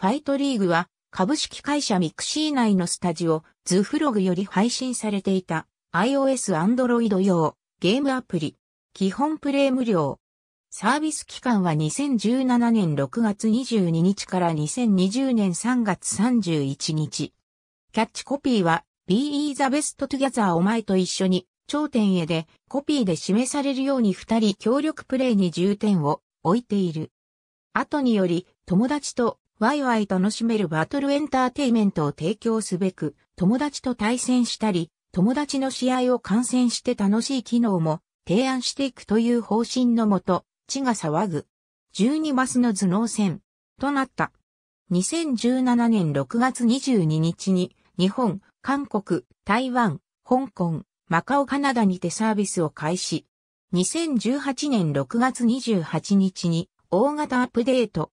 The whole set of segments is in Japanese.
ファイトリーグは株式会社ミクシー内のスタジオズフログより配信されていた iOS Android 用ゲームアプリ。基本プレイ無料。サービス期間は2017年6月22日から2020年3月31日。キャッチコピーは Be the best together お前と一緒に頂点へでコピーで示されるように二人協力プレイに重点を置いている。後により友達とワイワイ楽しめるバトルエンターテイメントを提供すべく、友達と対戦したり、友達の試合を観戦して楽しい機能も提案していくという方針のもと、地が騒ぐ。12マスの頭脳戦となった。2017年6月22日に、日本、韓国、台湾、香港、マカオカナダにてサービスを開始。2018年6月28日に大型アップデート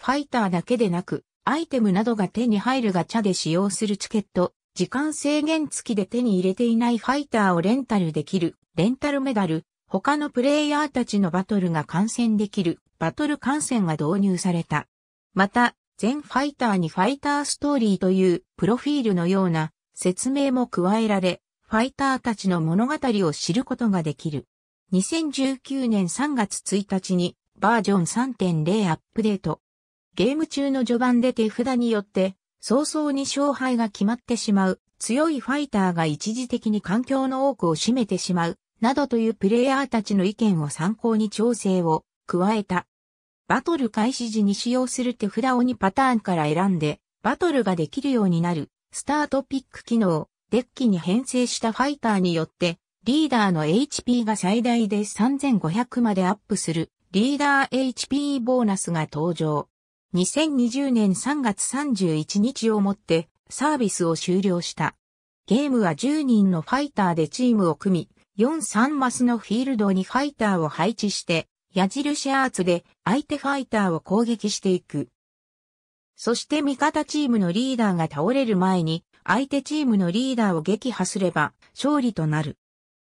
ファイターだけでなく、アイテムなどが手に入るガチャで使用するチケット、時間制限付きで手に入れていないファイターをレンタルできる、レンタルメダル、他のプレイヤーたちのバトルが観戦できる、バトル観戦が導入された。また、全ファイターにファイターストーリーというプロフィールのような説明も加えられ、ファイターたちの物語を知ることができる。2019年3月1日にバージョン3.0アップデート。ゲーム中の序盤で手札によって、早々に勝敗が決まってしまう、強いファイターが一時的に環境の多くを占めてしまう、などというプレイヤーたちの意見を参考に調整を加えた。バトル開始時に使用する手札を2パターンから選んで、バトルができるようになる、スタートピック機能、デッキに編成したファイターによって、リーダーの HP が最大で3500までアップする、リーダー HP ボーナスが登場。2020年3月31日をもってサービスを終了した。ゲームは10人のファイターでチームを組み、4-3マスのフィールドにファイターを配置して、矢印アーツで相手ファイターを攻撃していく。そして味方チームのリーダーが倒れる前に、相手チームのリーダーを撃破すれば勝利となる。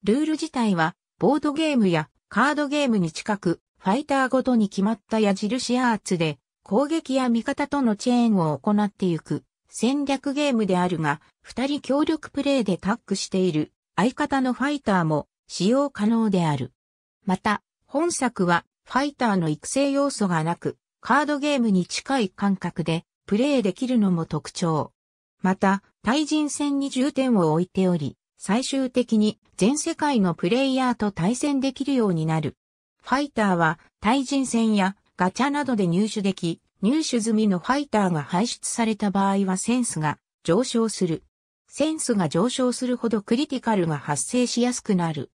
ルール自体はボードゲームやカードゲームに近く、ファイターごとに決まった矢印アーツで攻撃や味方とのチェーンを行っていく戦略ゲームであるが、二人協力プレイでタッグしている相方のファイターも使用可能である。また、本作はファイターの育成要素がなく、カードゲームに近い感覚でプレイできるのも特徴。また、対人戦に重点を置いており、最終的に全世界のプレイヤーと対戦できるようになる。ファイターは対人戦やガチャなどで入手でき、入手済みのファイターが排出された場合はセンスが上昇する。センスが上昇するほどクリティカルが発生しやすくなる。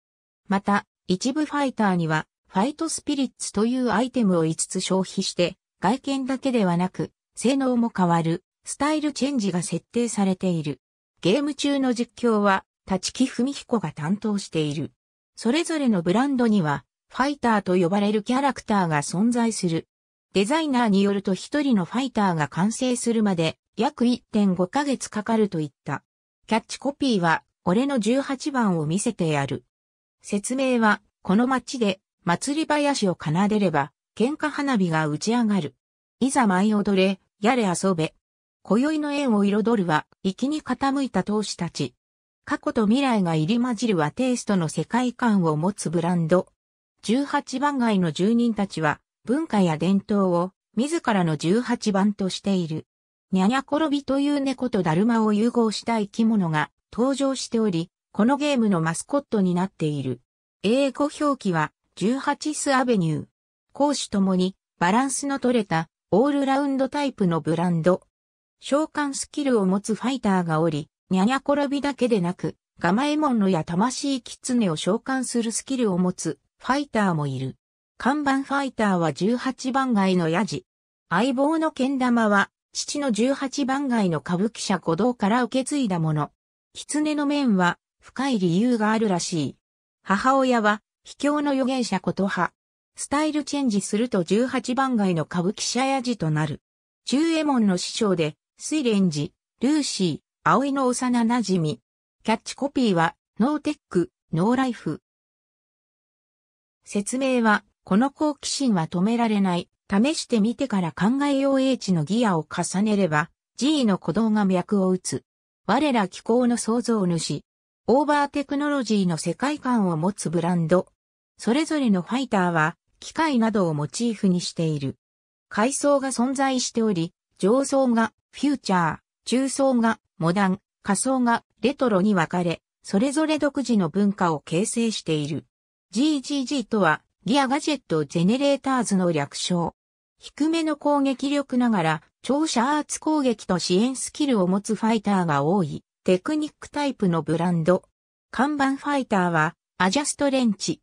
また、一部ファイターには、ファイトスピリッツというアイテムを5つ消費して、外見だけではなく、性能も変わる、スタイルチェンジが設定されている。ゲーム中の実況は、立木文彦が担当している。それぞれのブランドには、ファイターと呼ばれるキャラクターが存在する。デザイナーによると一人のファイターが完成するまで約1.5ヶ月かかると言った。キャッチコピーは、俺の18番を見せてやる。説明は、この街で祭り林を奏でれば、喧嘩花火が打ち上がる。いざ舞い踊れ、やれ遊べ。今宵の縁を彩るは、粋に傾いた投資たち。過去と未来が入り混じる和テイストの世界観を持つブランド、18番街の住人たちは、文化や伝統を、自らの18番としている。ニャニャコロビという猫とダルマを融合した生き物が登場しており、このゲームのマスコットになっている。英語表記は18スアベニュー。講師ともにバランスの取れたオールラウンドタイプのブランド。召喚スキルを持つファイターがおり、ニャニャコロビだけでなく、ガマエモンのや魂キツネを召喚するスキルを持つファイターもいる。看板ファイターは18番街のヤジ。相棒の剣玉は、父の18番街の歌舞伎者古道から受け継いだもの。狐の面は、深い理由があるらしい。母親は、秘境の預言者こと派。スタイルチェンジすると18番街の歌舞伎者ヤジとなる。中右衛門の師匠で、水蓮寺、ルーシー、葵の幼馴染み。キャッチコピーは、ノーテック、ノーライフ。説明は、この好奇心は止められない。試してみてから考えよう H のギアを重ねれば、G の鼓動が脈を打つ。我ら気候の創造主。オーバーテクノロジーの世界観を持つブランド。それぞれのファイターは、機械などをモチーフにしている。階層が存在しており、上層がフューチャー、中層がモダン、下層がレトロに分かれ、それぞれ独自の文化を形成している。GGG とは、ギアガジェットジェネレーターズの略称。低めの攻撃力ながら、長射アーツ攻撃と支援スキルを持つファイターが多い、テクニックタイプのブランド。看板ファイターは、アジャストレンチ。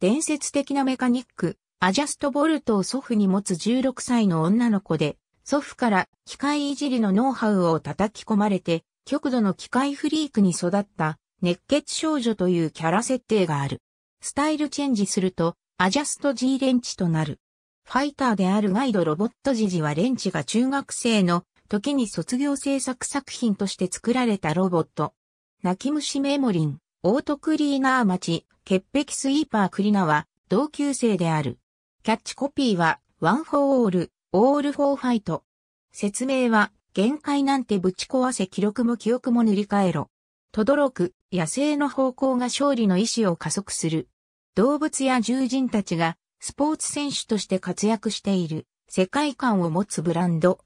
伝説的なメカニック、アジャストボルトを祖父に持つ16歳の女の子で、祖父から機械いじりのノウハウを叩き込まれて、極度の機械フリークに育った熱血少女というキャラ設定がある。スタイルチェンジすると、アジャスト G レンチとなる。ファイターであるガイドロボットジジはレンチが中学生の時に卒業制作作品として作られたロボット。泣き虫メモリン、オートクリーナー町、潔癖スイーパークリナは同級生である。キャッチコピーは、ワンフォーオール、オールフォーファイト。説明は、限界なんてぶち壊せ記録も記憶も塗り替えろ。とどろく野生の方向が勝利の意志を加速する。動物や獣人たちがスポーツ選手として活躍している世界観を持つブランド。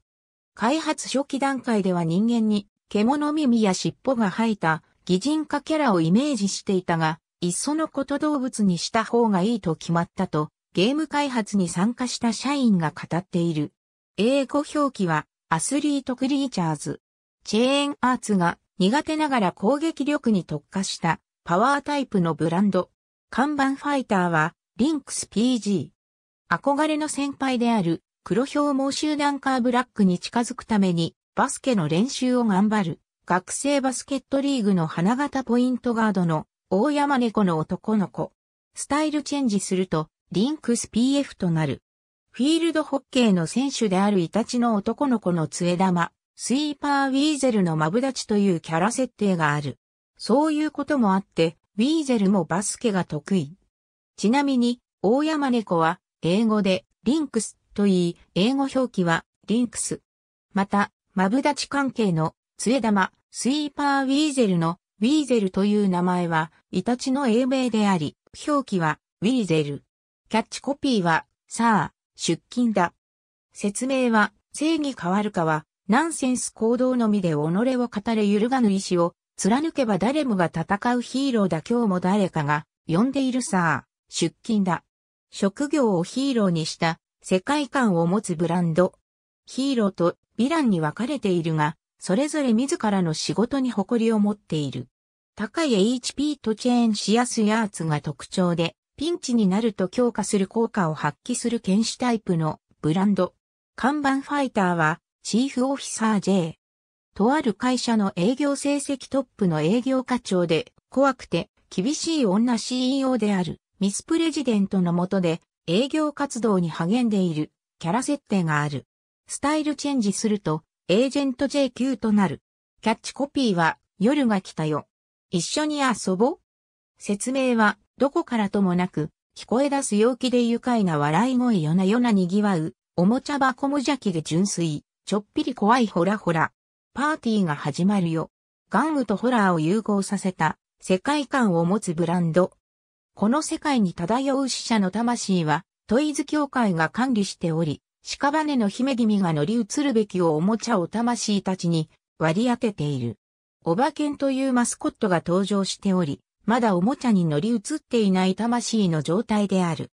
開発初期段階では人間に獣耳や尻尾が生えた擬人化キャラをイメージしていたが、いっそのこと動物にした方がいいと決まったと、ゲーム開発に参加した社員が語っている。英語表記はアスリートクリーチャーズ。チェーンアーツが苦手ながら攻撃力に特化したパワータイプのブランド。看板ファイターはリンクス PG。憧れの先輩である黒豹猛集団カーブラックに近づくためにバスケの練習を頑張る学生バスケットリーグの花形ポイントガードの大山猫の男の子。スタイルチェンジするとリンクス PF となる。フィールドホッケーの選手であるイタチの男の子の杖玉、スイーパーウィーゼルのマブダチというキャラ設定がある。そういうこともあって、ウィーゼルもバスケが得意。ちなみに、大山猫は、英語で、リンクスと言い、英語表記は、リンクス。また、マブダチ関係の、杖玉、スイーパーウィーゼルの、ウィーゼルという名前は、イタチの英名であり、表記は、ウィーゼル。キャッチコピーは、さあ、出勤だ。説明は、正義変わるかは、ナンセンス行動のみで己を語れ揺るがぬ意志を貫けば誰もが戦うヒーローだ今日も誰かが呼んでいるさあ、出勤だ。職業をヒーローにした世界観を持つブランド。ヒーローとヴィランに分かれているが、それぞれ自らの仕事に誇りを持っている。高い HP とチェーンしやすいアーツが特徴で、ピンチになると強化する効果を発揮する剣士タイプのブランド。看板ファイターはチーフオフィサー J。とある会社の営業成績トップの営業課長で、怖くて厳しい女 CEO であるミスプレジデントの下で営業活動に励んでいるキャラ設定がある。スタイルチェンジするとエージェント JQ となる。キャッチコピーは夜が来たよ。一緒に遊ぼう説明はどこからともなく聞こえ出す陽気で愉快な笑い声夜な夜な賑わうおもちゃ箱無邪気で純粋。ちょっぴり怖いホラホラ。パーティーが始まるよ。玩具とホラーを融合させた世界観を持つブランド。この世界に漂う死者の魂は、トイズ協会が管理しており、屍の姫君が乗り移るべきおもちゃを魂たちに割り当てている。おばけんというマスコットが登場しており、まだおもちゃに乗り移っていない魂の状態である。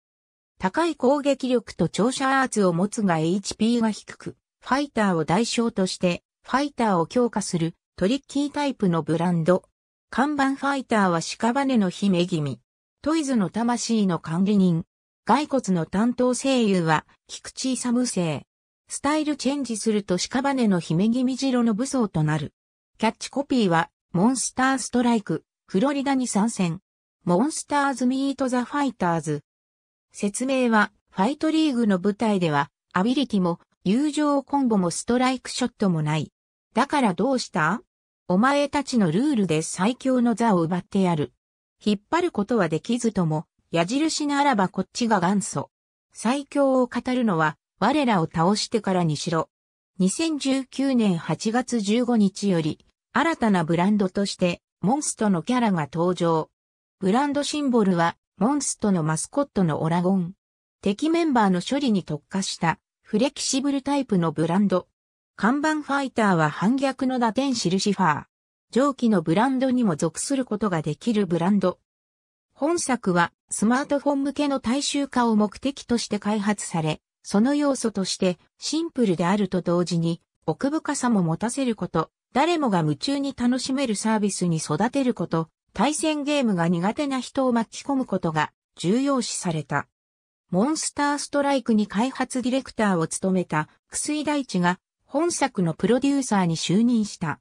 高い攻撃力と長射圧を持つが HP が低く、ファイターを代償として、ファイターを強化するトリッキータイプのブランド。看板ファイターは屍の姫君。トイズの魂の管理人。骸骨の担当声優は、菊池勇星。スタイルチェンジすると屍の姫君白の武装となる。キャッチコピーは、モンスターストライク、フロリダに参戦。モンスターズミートザファイターズ。説明は、ファイトリーグの舞台では、アビリティも、友情コンボもストライクショットもない。だからどうしたお前たちのルールで最強の座を奪ってやる。引っ張ることはできずとも、矢印ならばこっちが元祖。最強を語るのは、我らを倒してからにしろ。2019年8月15日より、新たなブランドとして、モンストのキャラが登場。ブランドシンボルは、モンストのマスコットのオラゴン。敵メンバーの処理に特化したフレキシブルタイプのブランド。看板ファイターは反逆の打点印ファー。上記のブランドにも属することができるブランド。本作はスマートフォン向けの大衆化を目的として開発され、その要素としてシンプルであると同時に奥深さも持たせること、誰もが夢中に楽しめるサービスに育てること、対戦ゲームが苦手な人を巻き込むことが重要視された。モンスターストライクに開発ディレクターを務めた、薬大地が、本作のプロデューサーに就任した。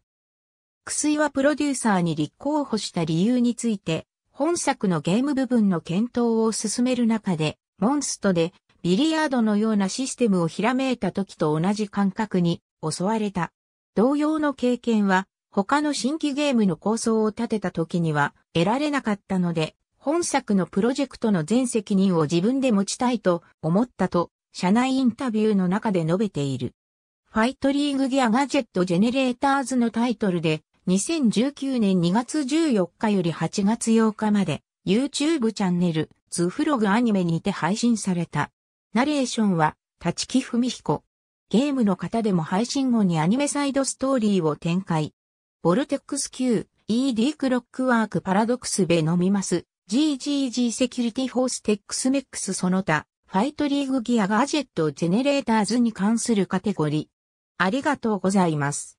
薬はプロデューサーに立候補した理由について、本作のゲーム部分の検討を進める中で、モンストでビリヤードのようなシステムをひらめいた時と同じ感覚に襲われた。同様の経験は他の新規ゲームの構想を立てた時には得られなかったので、本作のプロジェクトの全責任を自分で持ちたいと思ったと、社内インタビューの中で述べている。ファイトリーグギアガジェットジェネレーターズのタイトルで、2019年2月14日より8月8日まで、YouTube チャンネル、ツーフログアニメにて配信された。ナレーションは、立木文彦。ゲームの方でも配信後にアニメサイドストーリーを展開。ボルテックス Q、ED クロックワークパラドクスベ飲みます。GGG セキュリティフォーステックスメックスその他、ファイトリーグギアガジェットジェネレーターズに関するカテゴリー。ありがとうございます。